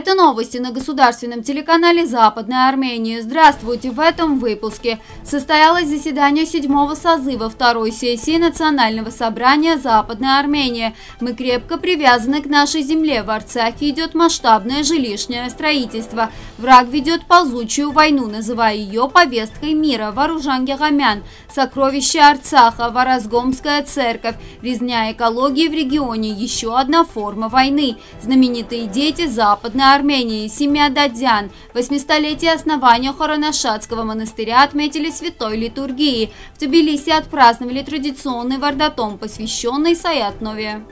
Это новости на государственном телеканале Западная Армения. Здравствуйте! В этом выпуске состоялось заседание седьмого созыва второй сессии Национального собрания Западная Армения. Мы крепко привязаны к нашей земле. В Арцахе идет масштабное жилищное строительство. Враг ведет ползучую войну, называя ее повесткой мира. Вооружан Гамян, сокровище Арцаха, Ворозгомская церковь, резня экологии в регионе – еще одна форма войны. Знаменитые дети Западной Дня Армении, Семиададзян, 800-летие основания Хоронашатского монастыря отметили святой литургии. В Тбилиси отпраздновали традиционный вардатом, посвященный Саятнове.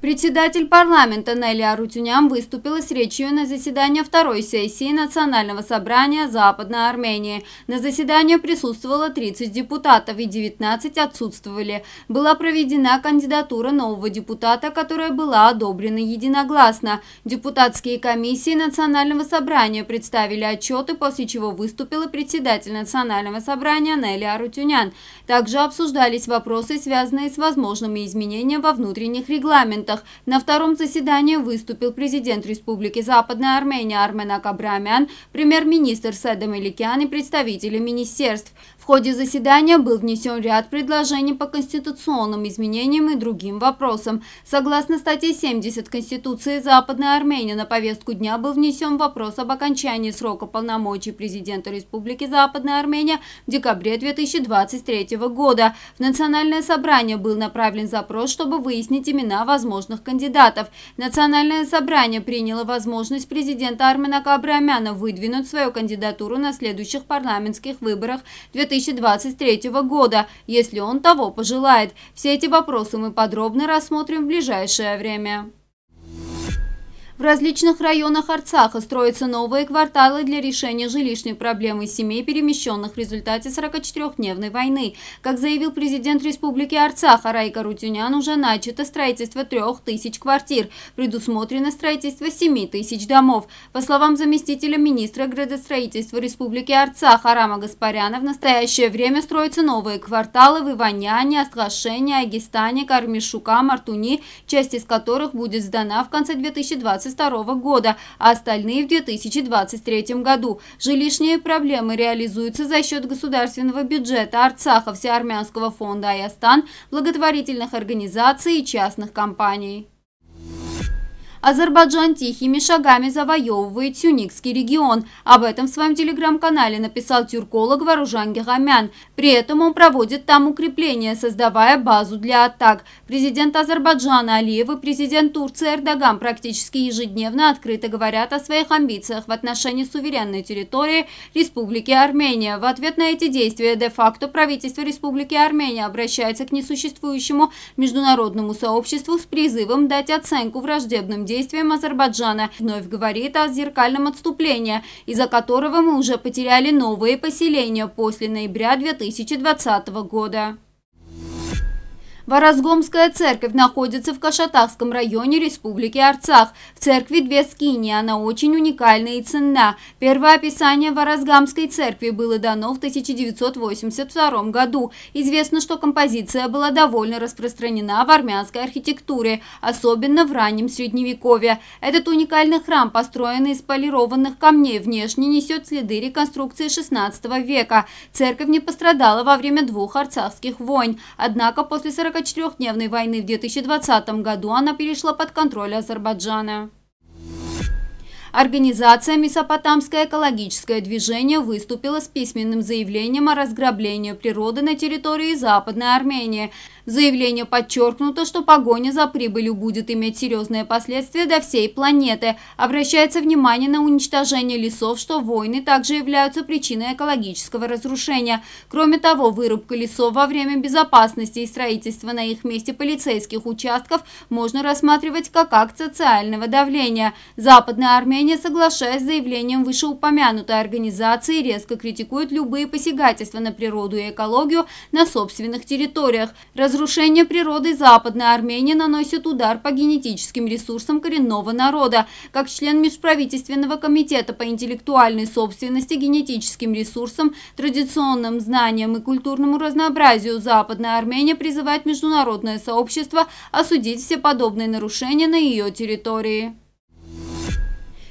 Председатель парламента Нелли Арутюнян выступила с речью на заседании второй сессии Национального собрания Западной Армении. На заседании присутствовало 30 депутатов и 19 отсутствовали. Была проведена кандидатура нового депутата, которая была одобрена единогласно. Депутатские комиссии Национального собрания представили отчеты, после чего выступила председатель Национального собрания Нелли Арутюнян. Также обсуждались вопросы, связанные с возможными изменениями во внутренних регламентах документах. На втором заседании выступил президент Республики Западная Армения Армен Акабрамян, премьер-министр Седем Эликян и представители министерств ходе заседания был внесен ряд предложений по конституционным изменениям и другим вопросам. Согласно статье 70 Конституции Западной Армении на повестку дня был внесен вопрос об окончании срока полномочий президента Республики Западная Армения в декабре 2023 года. В Национальное собрание был направлен запрос, чтобы выяснить имена возможных кандидатов. Национальное собрание приняло возможность президента Армена Кабрамяна выдвинуть свою кандидатуру на следующих парламентских выборах 2023 2023 года, если он того пожелает. Все эти вопросы мы подробно рассмотрим в ближайшее время. В различных районах Арцаха строятся новые кварталы для решения жилищной проблемы семей, перемещенных в результате 44-дневной войны. Как заявил президент Республики Арцах Арайка Рутюнян, уже начато строительство 3000 квартир, предусмотрено строительство 7000 домов. По словам заместителя министра градостроительства Республики Арцах Арама Гаспаряна, в настоящее время строятся новые кварталы в Иваняне, Асхашене, Агистане, Кармишука, Мартуни, часть из которых будет сдана в конце 2020 года. 2022 года, а остальные в 2023 году. Жилищные проблемы реализуются за счет государственного бюджета Арцаха, Всеармянского фонда «Аястан», благотворительных организаций и частных компаний. Азербайджан тихими шагами завоевывает Сюникский регион. Об этом в своем телеграм-канале написал тюрколог Варужан Гегамян. При этом он проводит там укрепления, создавая базу для атак. Президент Азербайджана Алиев и президент Турции Эрдоган практически ежедневно открыто говорят о своих амбициях в отношении суверенной территории Республики Армения. В ответ на эти действия де-факто правительство Республики Армения обращается к несуществующему международному сообществу с призывом дать оценку враждебным действиям Азербайджана вновь говорит о зеркальном отступлении, из-за которого мы уже потеряли новые поселения после ноября 2020 года. Ворозгомская церковь находится в Кашатахском районе Республики Арцах. В церкви две скини, она очень уникальна и ценна. Первое описание Ворозгамской церкви было дано в 1982 году. Известно, что композиция была довольно распространена в армянской архитектуре, особенно в раннем Средневековье. Этот уникальный храм, построенный из полированных камней, внешне несет следы реконструкции XVI века. Церковь не пострадала во время двух арцахских войн. Однако после 40 только четырехдневной войны в 2020 году она перешла под контроль Азербайджана. Организация «Месопотамское экологическое движение» выступила с письменным заявлением о разграблении природы на территории Западной Армении – Заявление подчеркнуто, что погоня за прибылью будет иметь серьезные последствия для всей планеты. Обращается внимание на уничтожение лесов, что войны также являются причиной экологического разрушения. Кроме того, вырубка лесов во время безопасности и строительство на их месте полицейских участков можно рассматривать как акт социального давления. Западная Армения, соглашаясь с заявлением вышеупомянутой организации, резко критикует любые посягательства на природу и экологию на собственных территориях. Разрушение Разрушение природы Западной Армении наносит удар по генетическим ресурсам коренного народа. Как член Межправительственного комитета по интеллектуальной собственности, генетическим ресурсам, традиционным знаниям и культурному разнообразию Западная Армения призывает международное сообщество осудить все подобные нарушения на ее территории.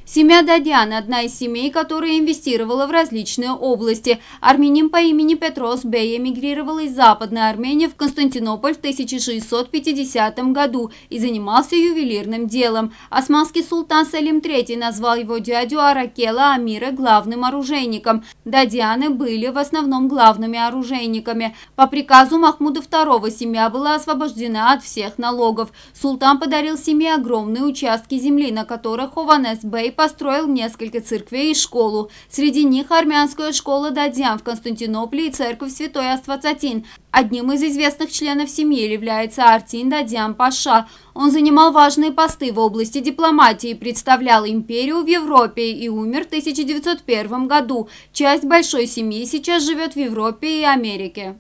Семья Дадян – одна из семей, которая инвестировала в различные области. Армянин по имени Петрос Бей эмигрировал из Западной Армении в Константинополь в 1650 году и занимался ювелирным делом. Османский султан Салим III назвал его дядю Аракела Амира главным оружейником. Дадианы были в основном главными оружейниками. По приказу Махмуда II семья была освобождена от всех налогов. Султан подарил семье огромные участки земли, на которых Хованес Бей построил несколько церквей и школу. Среди них армянская школа Дадьян в Константинополе и церковь Святой Аствацатин. Одним из известных членов семьи является Артин Дадьян Паша. Он занимал важные посты в области дипломатии, представлял империю в Европе и умер в 1901 году. Часть большой семьи сейчас живет в Европе и Америке.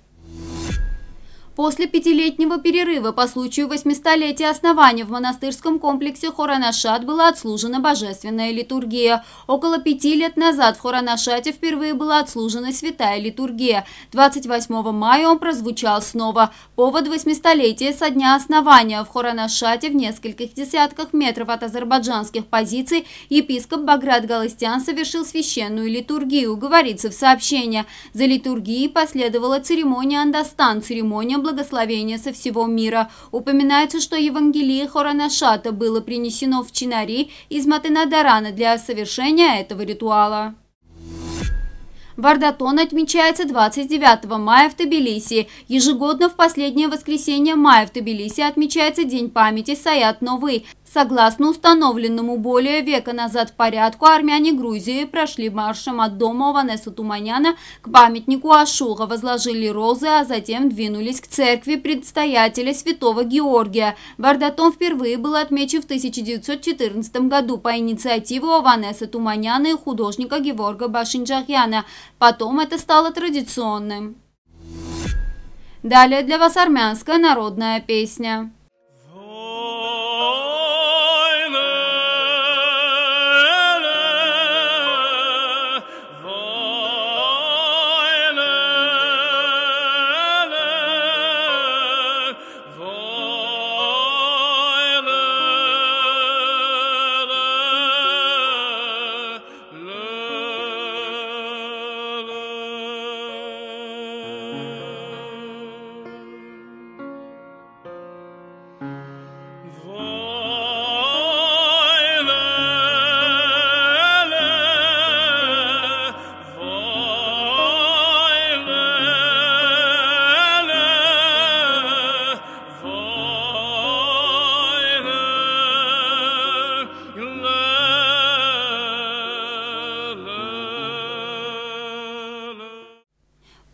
После пятилетнего перерыва по случаю 800-летия основания в монастырском комплексе Хоранашат была отслужена божественная литургия. Около пяти лет назад в Хоранашате впервые была отслужена святая литургия. 28 мая он прозвучал снова. Повод 800-летия со дня основания в Хоранашате в нескольких десятках метров от азербайджанских позиций епископ Баграт Галыстян совершил священную литургию, говорится в сообщении. За литургией последовала церемония Андастан, церемония благословения со всего мира. Упоминается, что Евангелие Хоранашата было принесено в Чинари из Матенадарана для совершения этого ритуала. Вардатон отмечается 29 мая в Тбилиси. Ежегодно в последнее воскресенье мая в Тбилиси отмечается День памяти Саят Новый. Согласно установленному более века назад порядку, армяне Грузии прошли маршем от дома Ванеса Туманяна к памятнику Ашура, возложили розы, а затем двинулись к церкви предстоятеля святого Георгия. Вардатон впервые был отмечен в 1914 году по инициативе Ванеса Туманяна и художника Геворга Башинджахьяна. Потом это стало традиционным. Далее для вас армянская народная песня.